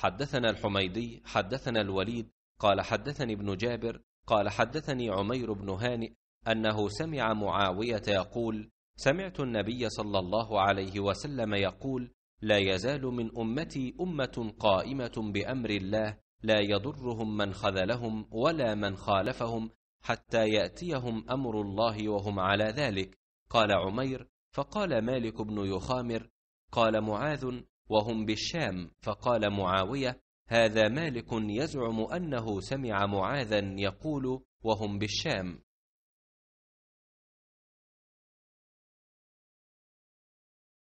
حدثنا الحميدي حدثنا الوليد قال حدثني ابن جابر قال حدثني عمير بن هانئ انه سمع معاويه يقول سمعت النبي صلى الله عليه وسلم يقول لا يزال من امتي امه قائمه بامر الله لا يضرهم من خذلهم ولا من خالفهم حتى ياتيهم امر الله وهم على ذلك قال عمير فقال مالك بن يخامر قال معاذ وهم بالشام فقال معاوية هذا مالك يزعم أنه سمع معاذا يقول وهم بالشام